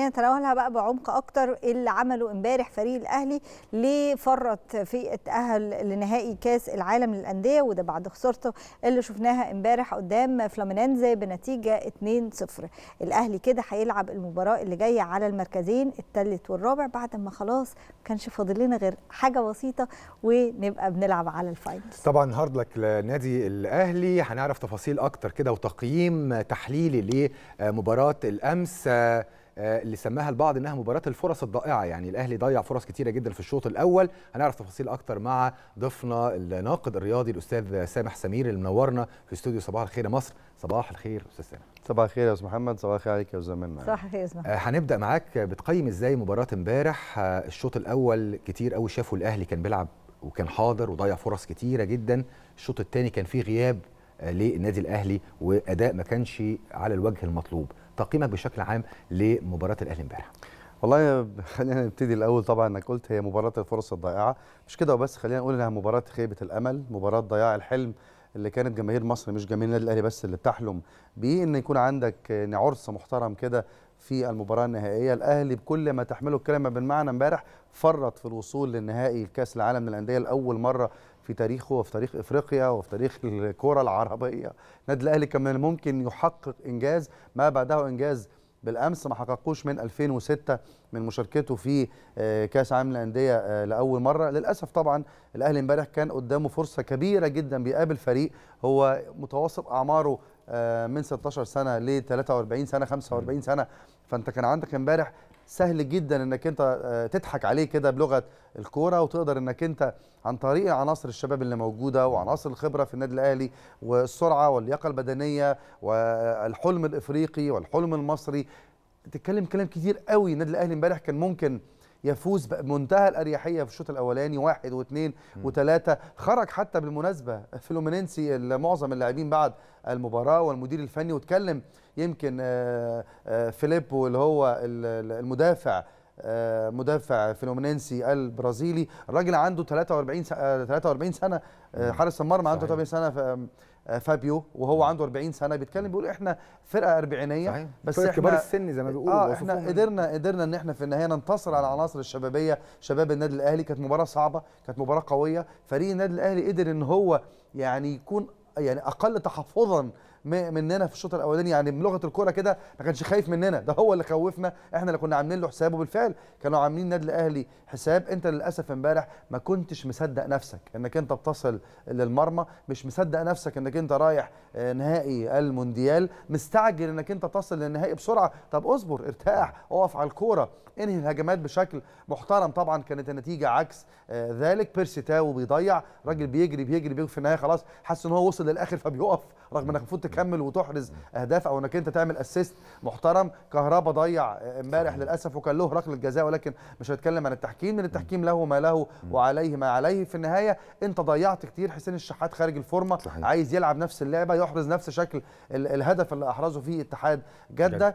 نتناولها بقى بعمق اكتر اللي عمله امبارح فريق الاهلي ليه فرط في التاهل لنهائي كاس العالم للانديه وده بعد خسارته اللي شفناها امبارح قدام فلامينانزي بنتيجه 2-0 الاهلي كده هيلعب المباراه اللي جايه على المركزين الثالث والرابع بعد ما خلاص ما كانش فاضل لنا غير حاجه بسيطه ونبقى بنلعب على الفاينل طبعا هارد لك لنادي الاهلي هنعرف تفاصيل اكتر كده وتقييم تحليلي لمباراه الامس آه، اللي سماها البعض انها مباراه الفرص الضائعه يعني الاهلي ضيع فرص كتيره جدا في الشوط الاول هنعرف تفاصيل اكتر مع ضيفنا الناقد الرياضي الاستاذ سامح سمير اللي منورنا في استوديو صباح الخير يا مصر صباح الخير استاذ سامح صباح الخير يا استاذ محمد صباح الخير عليك يا استاذ منى صباح الخير يا استاذ محمد آه، هنبدا معاك بتقيم ازاي مباراه امبارح آه، الشوط الاول كتير قوي شافوا الاهلي كان بيلعب وكان حاضر وضيع فرص كتيره جدا الشوط الثاني كان فيه غياب للنادي الاهلي واداء ما كانش على الوجه المطلوب تقييمك بشكل عام لمباراه الاهلي امبارح والله خلينا نبتدي الاول طبعا انك قلت هي مباراه الفرص الضائعه مش كده وبس خلينا نقول انها مباراه خيبه الامل مباراه ضياع الحلم اللي كانت جماهير مصر مش جماهير النادي الاهلي بس اللي بتحلم بيه ان يكون عندك عرس محترم كده في المباراه النهائيه الاهلي بكل ما تحمله الكلمه بالمعنى امبارح فرط في الوصول للنهائي كاس العالم للانديه لاول مره في تاريخه وفي تاريخ افريقيا وفي تاريخ الكره العربيه النادي الاهلي كان ممكن يحقق انجاز ما بعده انجاز بالامس ما حققوش من 2006 من مشاركته في آه، كاس عالم الانديه آه، لاول مره للاسف طبعا الاهلي امبارح كان قدامه فرصه كبيره جدا بيقابل فريق هو متوسط اعماره آه، من 16 سنه ل 43 سنه 45 سنه فانت كان عندك امبارح سهل جدا انك انت آه، تضحك عليه كده بلغه الكوره وتقدر انك انت عن طريق عناصر الشباب اللي موجوده وعناصر الخبره في النادي الاهلي والسرعه واللياقه البدنيه والحلم الافريقي والحلم المصري تتكلم كلام كتير قوي النادي الاهلي امبارح كان ممكن يفوز بمنتهى الاريحيه في الشوط الاولاني واحد واثنين وثلاثه خرج حتى بالمناسبه فلومينينسي معظم اللاعبين بعد المباراه والمدير الفني واتكلم يمكن آه، آه، فيليبو اللي هو المدافع آه، مدافع فيلومينينسي البرازيلي الراجل عنده 43 43 سنه حارس المرمى عنده 43 سنه آه، فابيو وهو عنده 40 سنه بيتكلم بيقول احنا فرقه اربعينيه صحيح. بس احنا كبار السن زي ما آه، بيقولوا اه احنا قدرنا قدرنا ان احنا في النهايه ننتصر على العناصر الشبابيه شباب النادي الاهلي كانت مباراه صعبه كانت مباراه قويه فريق النادي الاهلي قدر ان هو يعني يكون يعني اقل تحفظا مننا في الشوط الاولاني يعني بلغه الكوره كده ما كانش خايف مننا ده هو اللي خوفنا احنا اللي كنا عاملين له حسابه بالفعل كانوا عاملين النادي الاهلي حساب انت للاسف امبارح ما كنتش مصدق نفسك انك انت بتصل للمرمى مش مصدق نفسك انك انت رايح آه، نهائي المونديال مستعجل انك انت تصل للنهائي بسرعه طب اصبر ارتاح اقف على الكوره انهي الهجمات بشكل محترم طبعا كانت النتيجه عكس آه، ذلك بيرسي تاو بيضيع راجل بيجري بيجري بيجري في النهايه خلاص حس ان هو وصل للاخر فبيقف رغم انك المفروض تكمل وتحرز اهداف او انك انت تعمل اسيست محترم كهربا ضيع امبارح للاسف وكان له ركله جزاء ولكن مش هنتكلم عن التحكيم من التحكيم له ما له وعليه ما عليه في النهايه انت ضيعت كتير حسين الشحات خارج الفورمه صحيح. عايز يلعب نفس اللعبه يحرز نفس شكل الهدف اللي احرزه فيه اتحاد جده,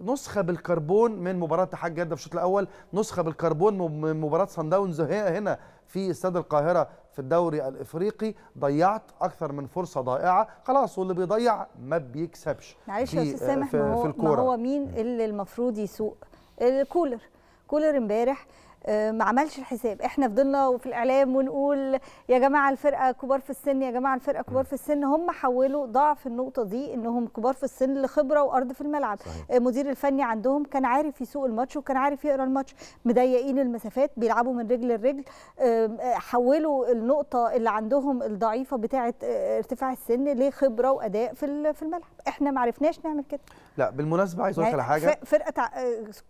نسخه بالكربون من مباراه اتحاد جده في الشوط الاول نسخه بالكربون من مباراه سان داونز هنا في استاد القاهره في الدوري الافريقي ضيعت اكثر من فرصه ضائعه خلاص واللي بيضيع ما بيكسبش معلش يا استاذ سامح في ما هو مين اللي المفروض يسوق الكولر كولر امبارح آه، ما عملش الحساب احنا فضلنا في الاعلام ونقول يا جماعه الفرقه كبار في السن يا جماعه الفرقه كبار في السن هم حولوا ضعف النقطه دي انهم كبار في السن لخبره وارض في الملعب صحيح. المدير آه، الفني عندهم كان عارف يسوق الماتش وكان عارف يقرا الماتش مضيقين المسافات بيلعبوا من رجل لرجل آه، حولوا النقطه اللي عندهم الضعيفه بتاعه ارتفاع السن لخبره واداء في الملعب احنا ما عرفناش نعمل كده لا بالمناسبه عايز اقول يعني على حاجه فرقه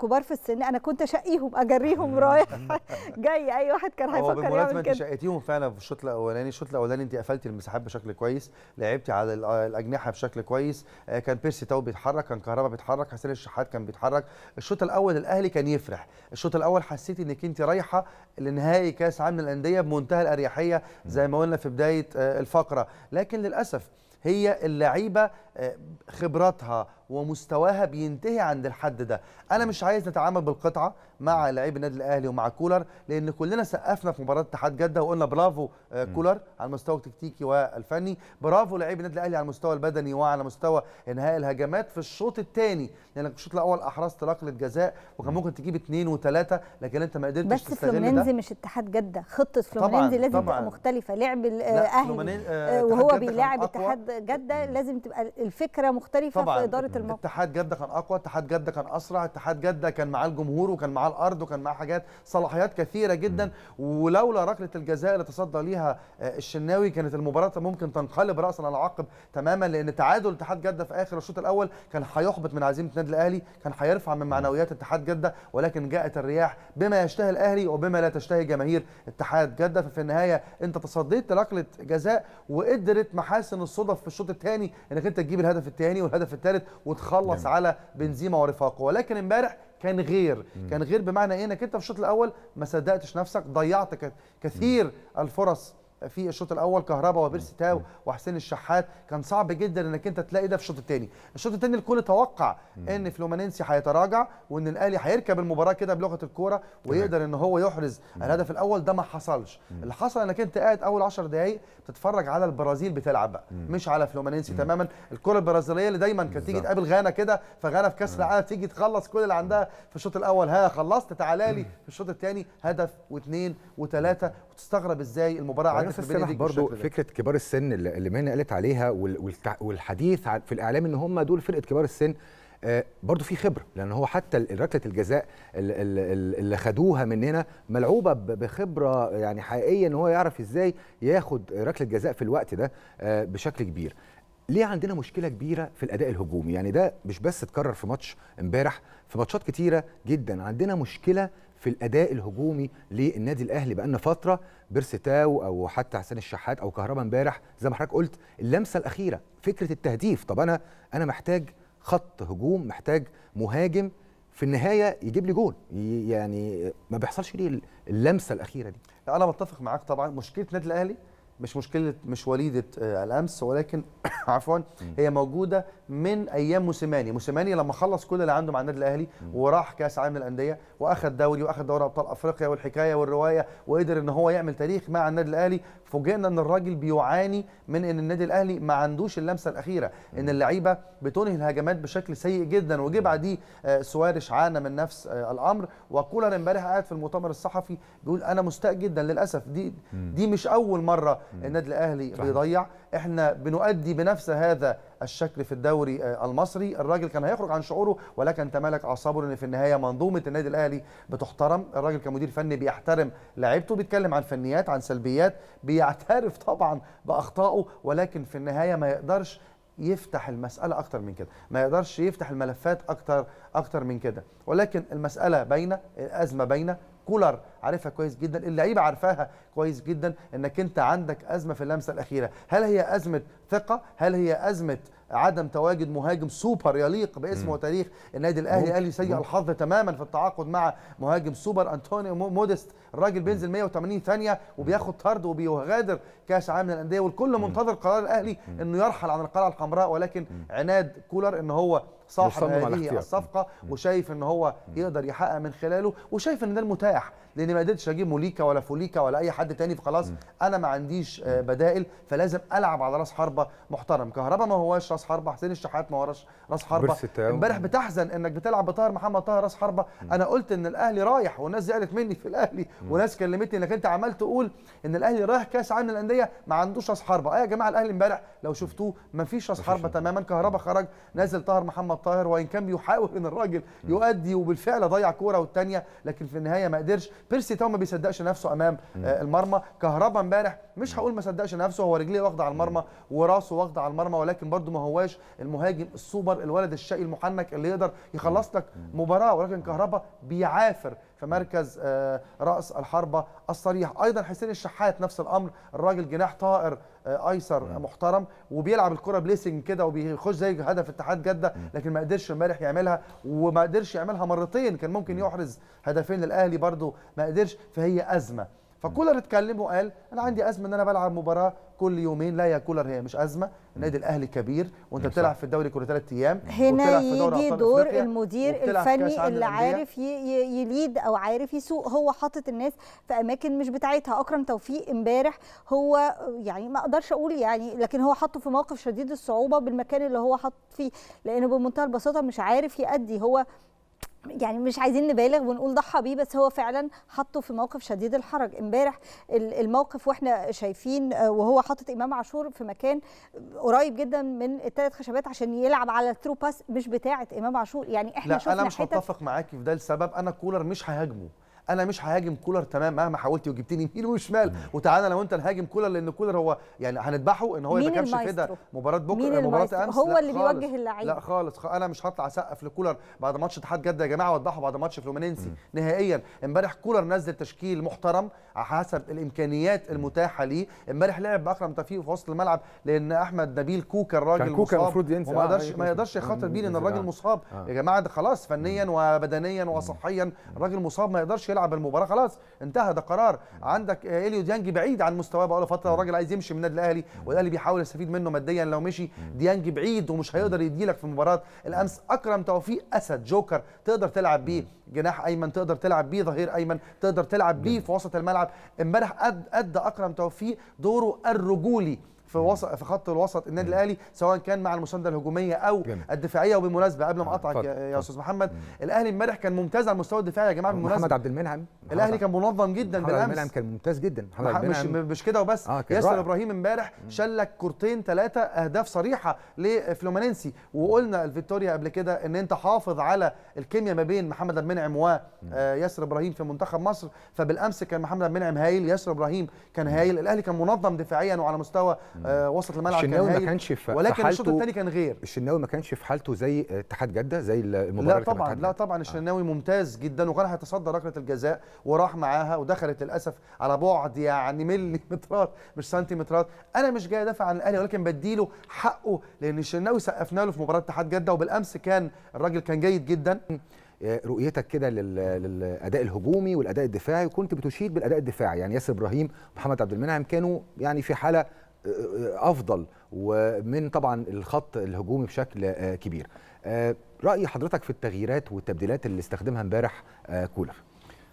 كبار في السن انا كنت اشقيهم اجريهم رايح جاي اي واحد كان هيفكر يعمل كده بالمناسبه انت شقيتيهم فعلا في الشوط الاولاني الشوط الاولاني انت قفلتي المساحات بشكل كويس لعبتي على الاجنحه بشكل كويس آه، كان بيرسي تاو بيتحرك كان كهربا بيتحرك حسين الشحات كان بيتحرك الشوط الاول الاهلي كان يفرح الشوط الاول حسيتي انك انت رايحه لنهائي كاس عالم للانديه بمنتهى الاريحيه زي ما قلنا في بدايه آه، الفقره لكن للاسف هي اللعيبه آه، خبراتها ومستواها بينتهي عند الحد ده انا مش عايز نتعامل بالقطعه مع لعيب النادي الاهلي ومع كولر لان كلنا سقفنا في مباراه اتحاد جده وقلنا برافو آه، كولر على المستوى التكتيكي والفني برافو لعيب النادي الاهلي على المستوى البدني وعلى مستوى انهاء الهجمات في الشوط الثاني يعني لان الشوط الاول احرزت ركله جزاء وكان ممكن تجيب اثنين وثلاثه لكن انت ما قدرتش بس فلومينزي مش اتحاد جده خطه فلومينزي لازم تبقى مختلفه لعب الاهلي آه، آه، وهو بيلاعب اتحاد جده لازم تبقى الفكره مختلفه في اداره الموقف اتحاد جده كان اقوى اتحاد جده كان اسرع اتحاد جده كان معاه الجمهور وكان معاه الارض وكان معاه حاجات صلاحيات كثيره جدا ولولا ركله الجزاء اللي تصدى ليها آه، الشناوي كانت المباراه ممكن تنقلب راسا على عقب تماما لان تعادل اتحاد جده في اخر الشوط الاول كان هيحبط من عزيمه النادي الاهلي كان هيرفع من معنويات اتحاد جده ولكن جاءت الرياح بما يشتهي الاهلي وبما لا تشتهي جماهير اتحاد جده ففي النهايه انت تصديت لركله جزاء وقدرت محاسن الصدف في الشوط الثاني انك انت تجيب الهدف الثاني والهدف الثالث وتخلص جميل. على بنزيما ورفاقه ولكن امبارح كان غير مم. كان غير بمعنى ايه انك انت في الشوط الاول ما صدقتش نفسك ضيعت كثير مم. الفرص في الشوط الاول كهربا وبيرسي تاو وحسين الشحات كان صعب جدا انك انت تلاقي ده في الشوط الثاني الشوط الثاني الكل توقع ان فلومينينسي هيتراجع وان الاهلي هيركب المباراه كده بلغه الكوره ويقدر ان هو يحرز الهدف الاول ده ما حصلش اللي حصل انك انت قاعد اول 10 دقائق بتتفرج على البرازيل بتلعب بقى مش على فلومينينسي تماما الكره البرازيليه اللي دايما كانت تيجي تقابل غانا كده فغانا في كاس العالم تيجي تخلص كل اللي عندها في الشوط الاول ها خلصت تعالى لي في الشوط الثاني هدف واثنين وثلاثه تستغرب ازاي المباراه عدت بين برضو فكره كبار السن اللي مانا قالت عليها والحديث في الاعلام ان هم دول فرقه كبار السن آه، برضه في خبره لان هو حتى ركله الجزاء اللي خدوها مننا ملعوبه بخبره يعني حقيقيه ان هو يعرف ازاي ياخد ركله جزاء في الوقت ده آه، بشكل كبير ليه عندنا مشكله كبيره في الاداء الهجومي يعني ده مش بس اتكرر في ماتش امبارح في ماتشات كتيره جدا عندنا مشكله في الاداء الهجومي للنادي الاهلي بقالنا فتره بيرستاو او حتى حسين الشحات او كهربا امبارح زي ما حضرتك قلت اللمسه الاخيره فكره التهديف طب انا انا محتاج خط هجوم محتاج مهاجم في النهايه يجيب لي جول يعني ما بيحصلش ليه اللمسه الاخيره دي انا متفق معاك طبعا مشكله النادي الاهلي مش مشكله مش وليده آه، الامس ولكن عفوا هي موجوده من ايام موسيماني موسيماني لما خلص كل اللي عنده مع النادي الاهلي وراح كاس عالم الانديه واخد دوري واخد دوري ابطال افريقيا والحكايه والروايه وقدر ان هو يعمل تاريخ مع النادي الاهلي فوجئنا ان الراجل بيعاني من ان النادي الاهلي ما عندوش اللمسه الاخيره ان اللعيبه بتنهي الهجمات بشكل سيء جدا وجه بعديه آه، سوارش عانى من نفس آه، الامر وكولر امبارح قاعد في المؤتمر الصحفي بيقول انا مستاء جدا للاسف دي دي مش اول مره النادي الاهلي بيضيع احنا بنؤدي بنفس هذا الشكل في الدوري آه، المصري الراجل كان هيخرج عن شعوره ولكن تمالك اعصابه لان في النهايه منظومه النادي الاهلي بتحترم الراجل كمدير فني بيحترم لعيبته بيتكلم عن فنيات عن سلبيات بيعترف طبعا باخطائه ولكن في النهايه ما يقدرش يفتح المسألة أكتر من كده ما يقدرش يفتح الملفات أكتر أكتر من كده ولكن المسألة باينة الأزمة باينة كولر عارفها كويس جدا اللعيبه عارفاها كويس جدا انك انت عندك ازمه في اللمسه الاخيره هل هي ازمه ثقه هل هي ازمه عدم تواجد مهاجم سوبر يليق باسمه وتاريخ النادي الاهلي الاهلي سيء الحظ تماما في التعاقد مع مهاجم سوبر انطونيو موديست الراجل بينزل 180 ثانيه وبياخد طرد وبيغادر كاس عالم للانديه والكل منتظر قرار الاهلي انه يرحل عن القلعه الحمراء ولكن عناد كولر ان هو صاحب هذه الصفقه وشايف ان هو يقدر يحقق من خلاله وشايف ان ده المتاح لان ما قدرتش اجيب موليكا ولا فوليكا ولا اي حد تاني فخلاص انا ما عنديش آه، بدائل فلازم العب على راس حربه محترم كهربا ما هواش راس حربه حسين الشحات ما هوش راس حربه امبارح بتحزن انك بتلعب بطاهر محمد طاهر راس حربه انا قلت ان الاهلي رايح والناس زعلت مني في الاهلي وناس كلمتني انك انت عمال تقول ان الاهلي رايح كاس عالم الانديه ما عندوش راس حربه اه يا جماعه الاهلي امبارح لو شفتوه ما فيش راس حربه تماما كهربا خرج نازل طاهر محمد طاهر وان كان بيحاول ان الراجل يؤدي وبالفعل ضيع كوره والثانيه لكن في النهايه ما قدرش بيرسي تاو ما بيصدقش نفسه امام آه، المرمى كهربا امبارح مش هقول ما صدقش نفسه هو رجليه واخده على المرمى وراسه واخده على المرمى ولكن برده ما هواش المهاجم السوبر الولد الشقي المحنك اللي يقدر يخلص لك مباراه ولكن كهربا بيعافر في مركز آه، راس الحربه الصريح ايضا حسين الشحات نفس الامر الراجل جناح طائر آه، ايسر نعم. محترم وبيلعب الكره بليسنج كده وبيخش زي هدف اتحاد جده نعم. لكن ما قدرش امبارح يعملها وما قدرش يعملها مرتين كان ممكن نعم. يحرز هدفين للاهلي برده ما قدرش فهي ازمه فكولر اتكلم وقال انا عندي ازمه ان انا بلعب مباراه كل يومين لا يا كولر هي مش ازمه النادي الاهلي كبير وانت بتلعب في الدوري كل ثلاث ايام هنا يجي دور المدير الفني اللي عارف يليد او عارف يسوق هو حاطط الناس في اماكن مش بتاعتها اكرم توفيق امبارح هو يعني ما اقدرش اقول يعني لكن هو حاطه في موقف شديد الصعوبه بالمكان اللي هو حاطط فيه لانه بمنتهى البساطه مش عارف يأدي هو يعني مش عايزين نبالغ ونقول ضحى بيه بس هو فعلا حطه في موقف شديد الحرج امبارح الموقف واحنا شايفين آه، وهو حاطط امام عاشور في مكان قريب جدا من الثلاث خشبات عشان يلعب على الثرو باس مش بتاعه امام عاشور يعني احنا لا شفنا انا مش متفق معاكي في ده لسبب انا كولر مش ههاجمه انا مش ههاجم كولر تمام مهما حاولت وجبتني يمين وشمال وتعالى انا وانت نهاجم كولر لان كولر هو يعني هنذبحه ان هو ما كانش كده مباراه بكره مباراه امس هو اللي بيوجه اللعيبه لا خالص انا مش هطلع اسقف لكولر بعد ماتش اتحاد جده يا جماعه واذبحه بعد ماتش فلومينينسي نهائيا امبارح كولر نزل تشكيل محترم حسب الامكانيات المتاحه ليه امبارح لعب باكرم توفيق في وسط الملعب لان احمد نبيل كوكا الراجل كوكا المفروض ينسى وما يقدرش آه، ما يقدرش يخاطر بيه لان الراجل آه. مصاب آه. يا جماعه ده خلاص فنيا وبدنيا وصحيا الراجل مصاب ما يقدرش يلعب المباراه خلاص انتهى ده قرار عندك اليو ديانج بعيد عن مستواه بقاله فتره الراجل عايز يمشي من النادي الاهلي والاهلي بيحاول يستفيد منه ماديا لو مشي ديانج بعيد ومش هيقدر يديلك في مباراه الامس اكرم توفيق اسد جوكر تقدر تلعب بيه جناح ايمن تقدر تلعب بيه ظهير ايمن تقدر تلعب بيه في وسط الملعب امبارح ادى اكرم توفيق دوره الرجولي في وسط في خط الوسط النادي الاهلي سواء كان مع المسانده الهجوميه او جميل. الدفاعيه وبالمناسبه قبل ما آه، اقطعك يا استاذ محمد الاهلي امبارح كان ممتاز على المستوى الدفاعي يا جماعه بالمناسبه محمد عبد المنعم الاهلي كان منظم جدا بالامس محمد عبد المنعم كان ممتاز جدا محمد عبد مش مش كده وبس آه ياسر ابراهيم امبارح شلك كورتين ثلاثه اهداف صريحه لفلومينينسي وقلنا الفيكتوريا قبل كده ان انت حافظ على الكيمياء ما بين محمد عبد المنعم وياسر آه، ابراهيم في منتخب مصر فبالامس كان محمد عبد المنعم هايل ياسر ابراهيم كان هايل الاهلي كان منظم دفاعيا وعلى مستوى آه وسط الملعب كان الشناوي ما كانش في ولكن الشوط الثاني كان غير الشناوي ما كانش في حالته زي آه، اتحاد جده زي المباراه لا طبعا لا طبعا آه. الشناوي آه. ممتاز جدا وكان هيتصدى ركله الجزاء وراح معاها ودخلت للاسف على بعد يعني مليمترات مش سنتيمترات انا مش جاي ادافع عن الاهلي ولكن بديله حقه لان الشناوي سقفنا له في مباراه اتحاد جده وبالامس كان الراجل كان جيد جدا آه، رؤيتك كده للاداء الهجومي والاداء الدفاعي وكنت بتشيد بالاداء الدفاعي يعني ياسر ابراهيم ومحمد عبد المنعم كانوا يعني في حاله افضل ومن طبعا الخط الهجومي بشكل آه، كبير آه، راي حضرتك في التغييرات والتبديلات اللي استخدمها امبارح آه، كولر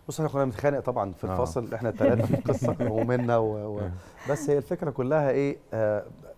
بص احنا كنا بنتخانق طبعا في الفصل آه. احنا الثلاثه في القصه ومنا و... و... بس هي الفكره كلها ايه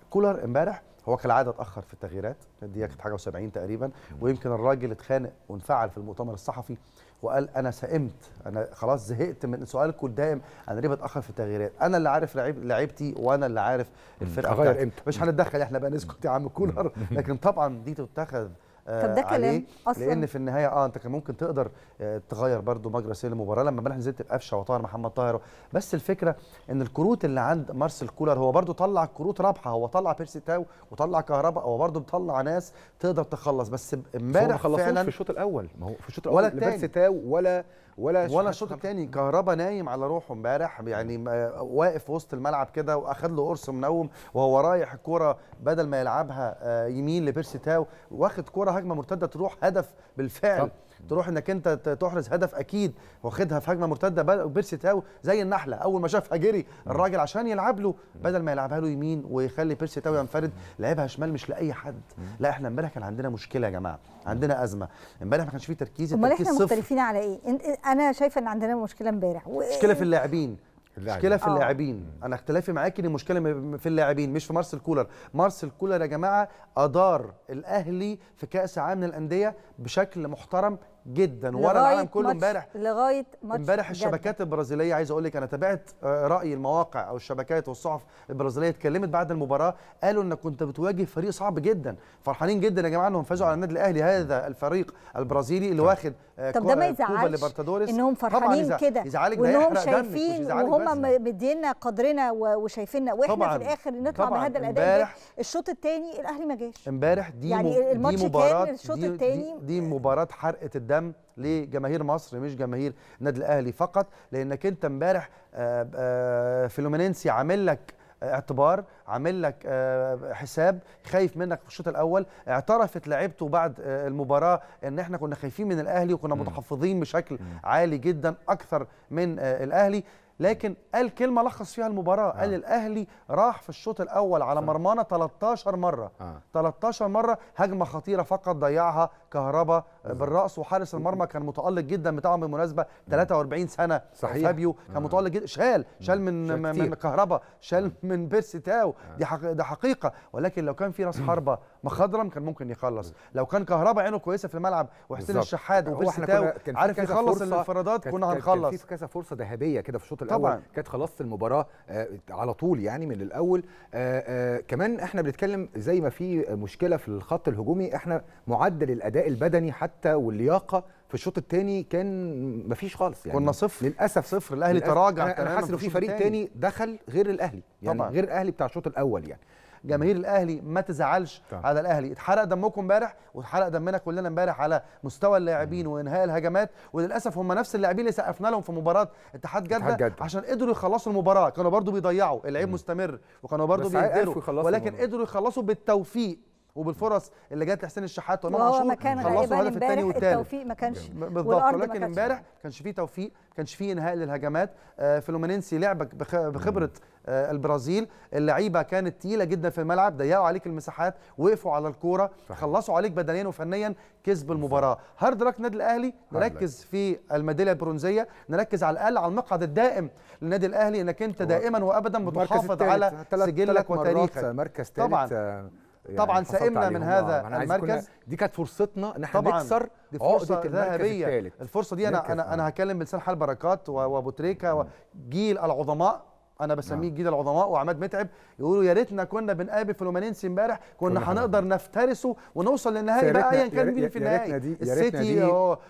كولر امبارح هو كالعاده اتاخر في التغييرات دي كانت حاجه و70 تقريبا ويمكن الراجل اتخانق وانفعل في المؤتمر الصحفي وقال انا سئمت انا خلاص زهقت من سؤالكم الدائم انا ليه بتاخر في التغييرات انا اللي عارف لعيب لعيبتي وانا اللي عارف الفرقه بتاعتي مش هنتدخل احنا بقى نسكت يا عم كولر لكن طبعا دي تتخذ آه، طب ده كلام اصلا لان في النهايه اه انت كان ممكن تقدر آه، تغير برده مجرى سير المباراه لما امبارح نزلت بقفشه وطاهر محمد طاهر بس الفكره ان الكروت اللي عند مارسيل كولر هو برده طلع كروت رابحه هو طلع بيرسي تاو وطلع كهرباء هو برده مطلع ناس تقدر تخلص بس امبارح فعلا في الشوط الاول ما هو في الشوط الاول ولا بيرسي تاو ولا ولا ولا الشوط الثاني كهربا نايم على روحه امبارح يعني آه، واقف في وسط الملعب كده واخد له قرص منوم وهو رايح الكوره بدل ما يلعبها يمين لبيرسي تاو واخد كوره هجمه مرتده تروح هدف بالفعل طب. تروح انك انت تحرز هدف اكيد واخدها في هجمه مرتده بيرسي تاو زي النحله اول ما شافها جري الراجل عشان يلعب له بدل ما يلعبها له يمين ويخلي بيرسي تاو ينفرد لعبها شمال مش لاي حد لا احنا امبارح كان عندنا مشكله يا جماعه عندنا ازمه امبارح ما كانش فيه تركيز امال احنا مختلفين على ايه انا شايفه ان عندنا مشكله امبارح مشكله في اللاعبين مشكله آه. في اللاعبين انا اختلافي معاك ان المشكله في اللاعبين مش في مارسيل كولر مارسيل كولر يا جماعه ادار الاهلي في كاس عام للانديه الانديه بشكل محترم جدا ورا العالم كله امبارح لغايه ماتش امبارح الشبكات البرازيليه عايز اقول لك انا تابعت آه، راي المواقع او الشبكات والصحف البرازيليه اتكلمت بعد المباراه قالوا انك كنت بتواجه فريق صعب جدا فرحانين جدا يا جماعه انهم فازوا على النادي الاهلي هذا الفريق البرازيلي اللي طيب. واخد آه، طب ده ما يزعلش انهم فرحانين كده وانهم شايفين وهم مدينا قدرنا وشايفيننا واحنا في الاخر نطلع بهذا الاداء الشوط الثاني الاهلي ما جاش امبارح دي يعني الماتش كان الشوط الثاني دي مباراه حرقه الدم الكلام لجماهير مصر مش جماهير النادي الاهلي فقط لانك انت امبارح آه، آه، فلومينينسي عامل لك اعتبار عامل لك آه، حساب خايف منك في الشوط الاول اعترفت لعبته بعد المباراه ان احنا كنا خايفين من الاهلي وكنا متحفظين بشكل عالي جدا اكثر من الاهلي لكن قال كلمه لخص فيها المباراه آه. قال الاهلي راح في الشوط الاول على مرمانا 13 مره آه. 13 مره هجمه خطيره فقط ضيعها كهربا بالراس وحارس المرمى كان متالق جدا بتاعه بالمناسبه 43 سنه صحيح فابيو كان آه. متالق جدا شال شال من من كهربا شال آه. من بيرسي تاو آه. دي حق ده حقيقه ولكن لو كان في راس حربه مخضرم كان ممكن يخلص لو كان كهربا عينه كويسه في الملعب وحسين الشحات وبيرسي تاو عارف يخلص الانفرادات كنا هنخلص كان في كذا فرصه ذهبيه كده في الشوط الاول طبعا. كانت خلصت المباراه آه، على طول يعني من الاول آه، آه، كمان احنا بنتكلم زي ما في مشكله في الخط الهجومي احنا معدل الاداء البدني حتى واللياقه في الشوط الثاني كان مفيش خالص يعني كنا صفر للاسف صفر الاهلي تراجع انا حاسس ان في فريق تاني دخل غير الاهلي يعني طبعا. غير الاهلي بتاع الشوط الاول يعني جماهير الاهلي ما تزعلش طبعا. على الاهلي اتحرق دمكم امبارح واتحرق دمنا كلنا امبارح على مستوى اللاعبين وانهاء الهجمات وللاسف هم نفس اللاعبين اللي سقفنا لهم في مباراه اتحاد جده, جدة. عشان قدروا يخلصوا المباراه كانوا برضو بيضيعوا اللعيب مستمر وكانوا برضو بيهدروا ولكن المباراة. قدروا يخلصوا بالتوفيق وبالفرص اللي جت لحسين الشحات وامام عاشور خلصوا الهدف الثاني والثالث التوفيق ما كانش بالظبط ولكن امبارح كانش فيه توفيق كانش فيه انهاء للهجمات آه، فلومينينسي لعب بخبره آه، البرازيل اللعيبه كانت تقيله جدا في الملعب ضيقوا عليك المساحات وقفوا على الكوره خلصوا عليك بدنيا وفنيا كسب المباراه هارد راك النادي الاهلي نركز في الميداليه البرونزيه نركز على الاقل على المقعد الدائم للنادي الاهلي انك انت دائما وابدا بتحافظ على سجلك وتاريخك مركز ثالث طبعا آه، يعني طبعا سئمنا من آه، هذا المركز دي كانت فرصتنا ان احنا نكسر دي آه، فرصه ذهبيه الفرصه دي انا انا انا هكلم بلسان حال بركات وابو تريكه نعم. جيل العظماء انا بسميه نعم. جيل العظماء وعماد متعب يقولوا يا ريتنا كنا بنقابل فلومينينسي امبارح كنا هنقدر نفترسه ونوصل للنهائي بقى ايا كان مين في النهائي دي السيتي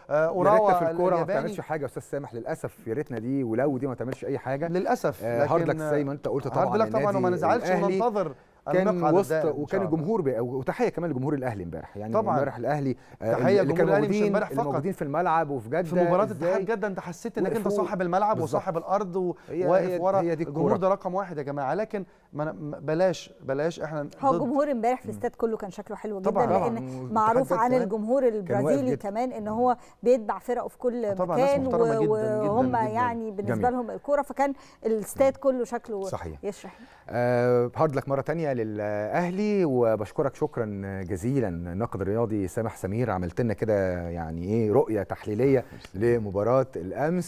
اوراوا آه، في الكوره ما بتعملش حاجه يا استاذ سامح للاسف يا ريتنا دي ولو دي ما تعملش اي حاجه للاسف آه هارد لك زي ما انت قلت طبعا هارد لك طبعا وما نزعلش وننتظر كان وسط وكان الجمهور وتحيه كمان لجمهور الاهلي امبارح يعني طبعا امبارح الاهلي آه، تحيه لجمهور الاهلي مش امبارح فقط موجودين في الملعب وفي جده في مباراه اتحاد جده انت حسيت انك انت صاحب الملعب وصاحب الارض وواقف ورا الجمهور ده رقم واحد يا جماعه لكن ما بلاش بلاش احنا هو الجمهور امبارح في الاستاد كله كان شكله حلو جدا طبعاً لان معروف عن الجمهور البرازيلي كمان ان هو بيتبع فرقه في كل مكان وهم يعني بالنسبه لهم الكوره فكان الاستاد كله شكله صحيح يشرح آه، هارد لك مره ثانيه للاهلي الاهلي وبشكرك شكرا جزيلا الناقد الرياضي سامح سمير عملت لنا كده يعني ايه رؤيه تحليليه لمباراه الامس